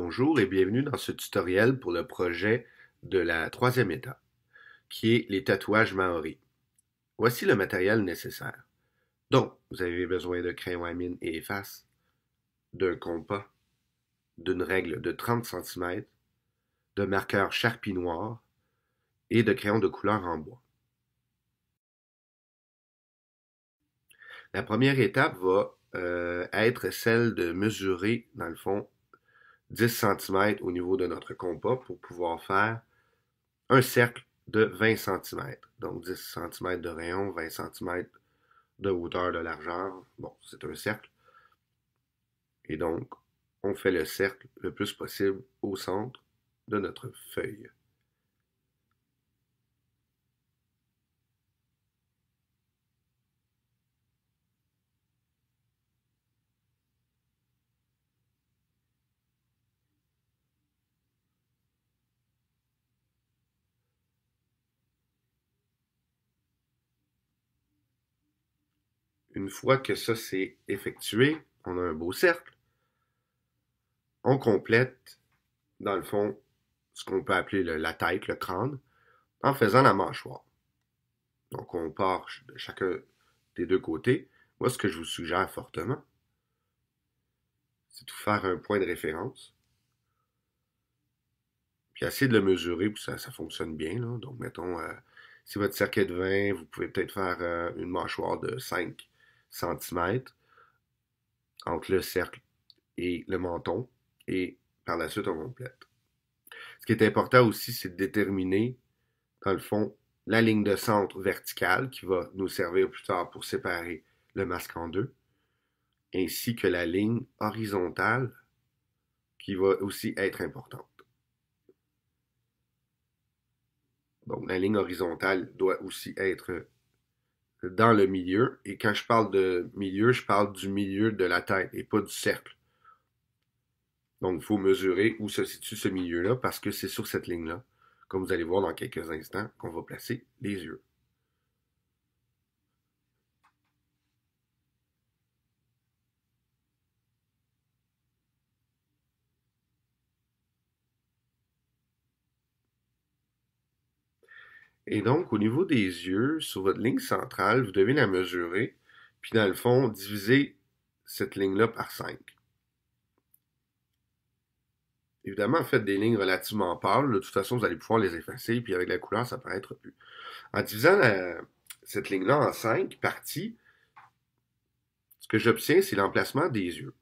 Bonjour et bienvenue dans ce tutoriel pour le projet de la troisième étape, qui est les tatouages maoris. Voici le matériel nécessaire. Donc, vous avez besoin de crayons à mine et efface, d'un compas, d'une règle de 30 cm, de marqueur charpie noir et de crayons de couleur en bois. La première étape va euh, être celle de mesurer, dans le fond, 10 cm au niveau de notre compas pour pouvoir faire un cercle de 20 cm. Donc 10 cm de rayon, 20 cm de hauteur, de largeur. Bon, c'est un cercle. Et donc, on fait le cercle le plus possible au centre de notre feuille. une fois que ça c'est effectué, on a un beau cercle. On complète, dans le fond, ce qu'on peut appeler la tête, le crâne, en faisant la mâchoire. Donc on part de chacun des deux côtés. Moi, ce que je vous suggère fortement, c'est de faire un point de référence. Puis essayez de le mesurer, ça, ça fonctionne bien. Donc, mettons, euh, si votre cercle est de 20, vous pouvez peut-être faire euh, une mâchoire de 5 centimètres entre le cercle et le menton et par la suite on complète. Ce qui est important aussi, c'est de déterminer, dans le fond, la ligne de centre verticale qui va nous servir plus tard pour séparer le masque en deux, ainsi que la ligne horizontale qui va aussi être importante. Donc la ligne horizontale doit aussi être dans le milieu. Et quand je parle de milieu, je parle du milieu de la tête et pas du cercle. Donc, il faut mesurer où se situe ce milieu-là parce que c'est sur cette ligne-là, comme vous allez voir dans quelques instants, qu'on va placer les yeux. Et donc, au niveau des yeux, sur votre ligne centrale, vous devez la mesurer, puis dans le fond, diviser cette ligne-là par 5. Évidemment, faites des lignes relativement pâles. De toute façon, vous allez pouvoir les effacer, puis avec la couleur, ça paraîtra plus. En divisant cette ligne-là en 5 parties, ce que j'obtiens, c'est l'emplacement des yeux.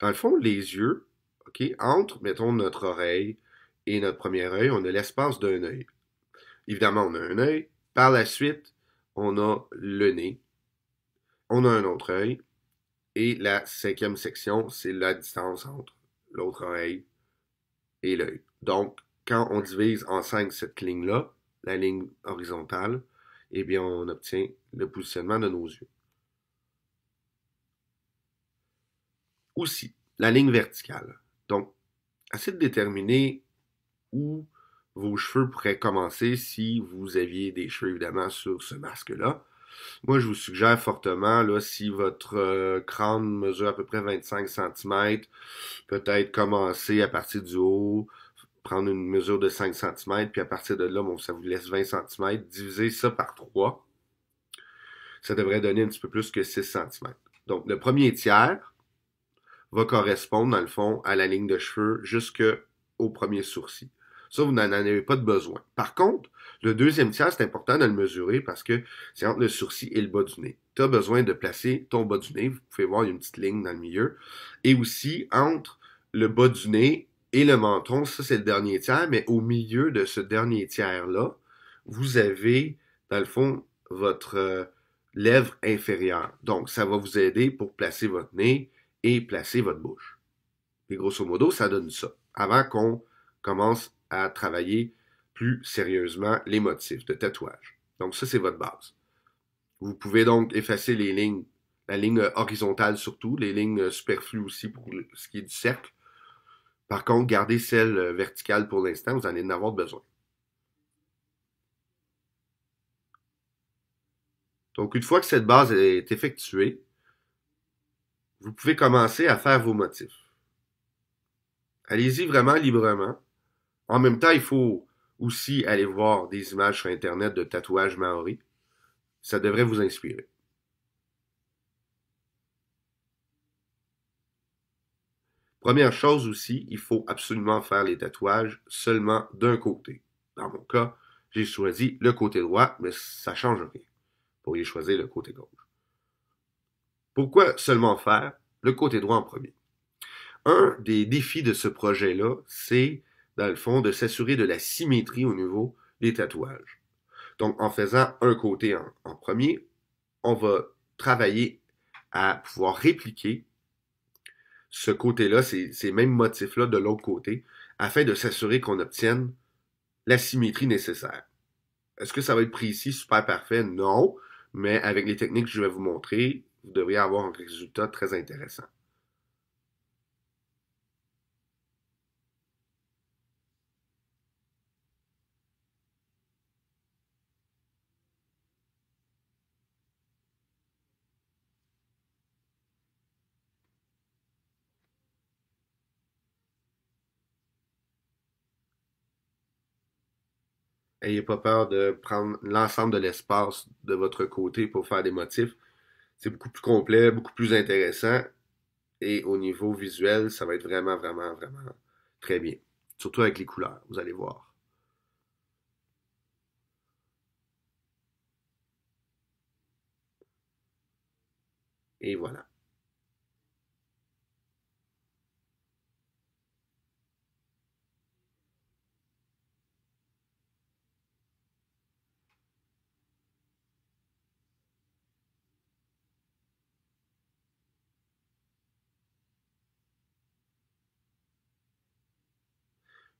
Dans le fond, les yeux, OK, entre, mettons, notre oreille et notre premier œil, on a l'espace d'un œil. Évidemment, on a un œil. Par la suite, on a le nez. On a un autre œil. Et la cinquième section, c'est la distance entre l'autre oreille et l'œil. Donc, quand on divise en cinq cette ligne-là, la ligne horizontale, eh bien, on obtient le positionnement de nos yeux. Aussi, la ligne verticale. Donc, assez de déterminer où vos cheveux pourraient commencer si vous aviez des cheveux, évidemment, sur ce masque-là. Moi, je vous suggère fortement, là, si votre euh, crâne mesure à peu près 25 cm, peut-être commencer à partir du haut, prendre une mesure de 5 cm, puis à partir de là, bon, ça vous laisse 20 cm, diviser ça par 3, ça devrait donner un petit peu plus que 6 cm. Donc, le premier tiers va correspondre, dans le fond, à la ligne de cheveux jusqu'au premier sourcil. Ça, vous n'en avez pas de besoin. Par contre, le deuxième tiers, c'est important de le mesurer parce que c'est entre le sourcil et le bas du nez. Tu as besoin de placer ton bas du nez. Vous pouvez voir, il y a une petite ligne dans le milieu. Et aussi, entre le bas du nez et le menton, ça c'est le dernier tiers, mais au milieu de ce dernier tiers-là, vous avez, dans le fond, votre euh, lèvre inférieure. Donc, ça va vous aider pour placer votre nez et placer votre bouche. Et grosso modo, ça donne ça. Avant qu'on commence à travailler plus sérieusement les motifs de tatouage. Donc ça, c'est votre base. Vous pouvez donc effacer les lignes, la ligne horizontale surtout, les lignes superflues aussi pour ce qui est du cercle. Par contre, gardez celle verticale pour l'instant, vous allez en avoir besoin. Donc, une fois que cette base est effectuée, vous pouvez commencer à faire vos motifs. Allez-y vraiment librement. En même temps, il faut aussi aller voir des images sur Internet de tatouages Maori. Ça devrait vous inspirer. Première chose aussi, il faut absolument faire les tatouages seulement d'un côté. Dans mon cas, j'ai choisi le côté droit, mais ça ne change rien. Vous pourriez choisir le côté gauche. Pourquoi seulement faire le côté droit en premier? Un des défis de ce projet-là, c'est dans le fond, de s'assurer de la symétrie au niveau des tatouages. Donc, en faisant un côté en, premier, on va travailler à pouvoir répliquer ce côté-là, ces, ces mêmes motifs-là de l'autre côté, afin de s'assurer qu'on obtienne la symétrie nécessaire. Est-ce que ça va être précis, super parfait? Non, mais avec les techniques que je vais vous montrer, vous devriez avoir un résultat très intéressant. Ayez pas peur de prendre l'ensemble de l'espace de votre côté pour faire des motifs. C'est beaucoup plus complet, beaucoup plus intéressant. Et au niveau visuel, ça va être vraiment, vraiment, vraiment très bien. Surtout avec les couleurs, vous allez voir. Et voilà.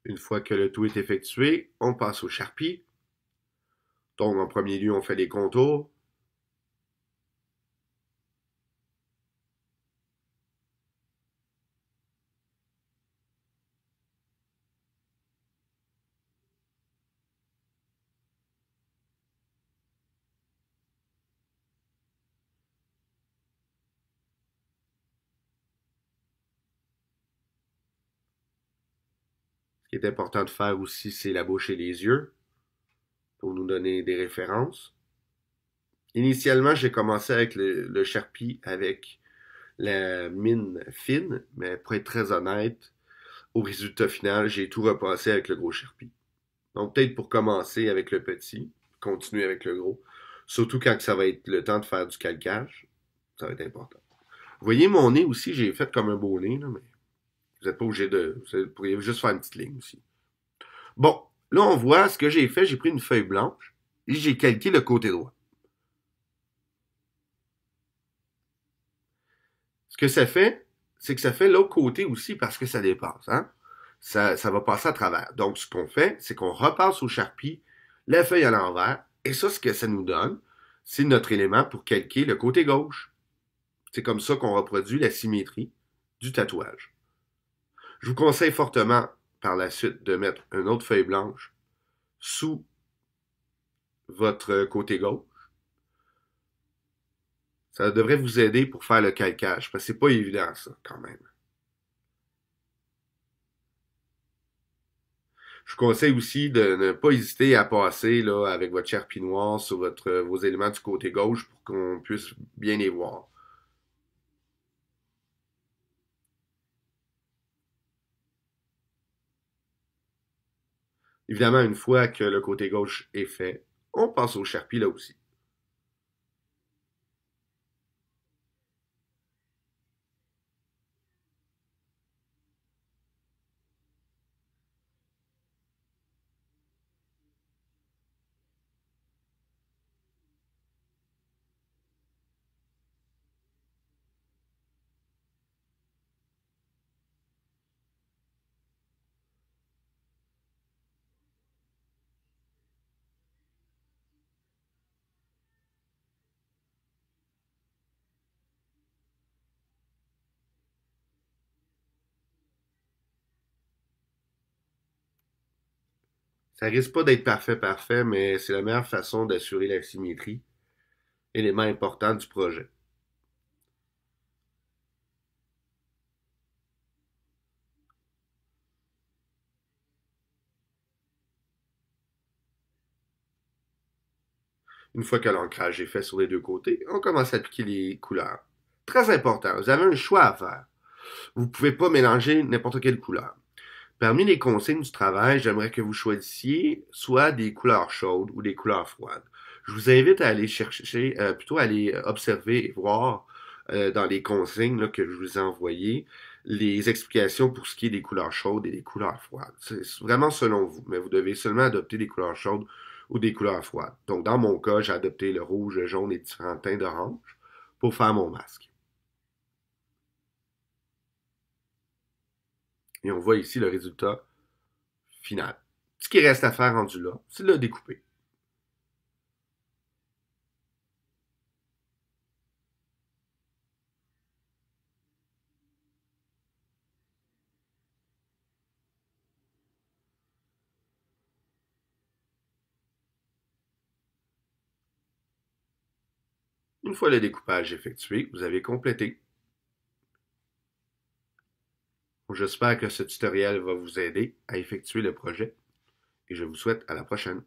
Une fois que le tout est effectué, on passe au charpie. Donc, en premier lieu, on fait les contours. qui est important de faire aussi, c'est la bouche et les yeux, pour nous donner des références. Initialement, j'ai commencé avec le, le Sharpie avec la mine fine, mais pour être très honnête, au résultat final, j'ai tout repassé avec le gros Sharpie. Donc peut-être pour commencer avec le petit, continuer avec le gros, surtout quand ça va être le temps de faire du calcage, ça va être important. Vous voyez mon nez aussi, j'ai fait comme un beau nez, là, mais vous n'êtes pas obligé de. Vous pourriez juste faire une petite ligne aussi. Bon, là, on voit ce que j'ai fait. J'ai pris une feuille blanche et j'ai calqué le côté droit. Ce que ça fait, c'est que ça fait l'autre côté aussi parce que ça dépasse. Hein? Ça, ça va passer à travers. Donc, ce qu'on fait, c'est qu'on repasse au charpie la feuille à l'envers. Et ça, ce que ça nous donne, c'est notre élément pour calquer le côté gauche. C'est comme ça qu'on reproduit la symétrie du tatouage. Je vous conseille fortement par la suite de mettre une autre feuille blanche sous votre côté gauche. Ça devrait vous aider pour faire le calcage, parce que c'est pas évident ça, quand même. Je vous conseille aussi de ne pas hésiter à passer là, avec votre charpie sur votre, vos éléments du côté gauche pour qu'on puisse bien les voir. Évidemment, une fois que le côté gauche est fait, on passe au charpie là aussi. Ça risque pas d'être parfait, parfait, mais c'est la meilleure façon d'assurer la symétrie, élément important du projet. Une fois que l'ancrage est fait sur les deux côtés, on commence à appliquer les couleurs. Très important, vous avez un choix à faire. Vous ne pouvez pas mélanger n'importe quelle couleur. Parmi les consignes du travail, j'aimerais que vous choisissiez soit des couleurs chaudes ou des couleurs froides. Je vous invite à aller chercher, euh, plutôt à aller euh, observer et voir euh, dans les consignes que je vous ai envoyées les explications pour ce qui est des couleurs chaudes et des couleurs froides. C'est vraiment selon vous, mais vous devez seulement adopter des couleurs chaudes ou des couleurs froides. Donc, dans mon cas, j'ai adopté le rouge, le jaune et différents teints d'orange pour faire mon masque. Et on voit ici le résultat final. Ce qui reste à faire rendu là, c'est de le découper. Une fois le découpage effectué, vous avez complété. J'espère que ce tutoriel va vous aider à effectuer le projet et je vous souhaite à la prochaine.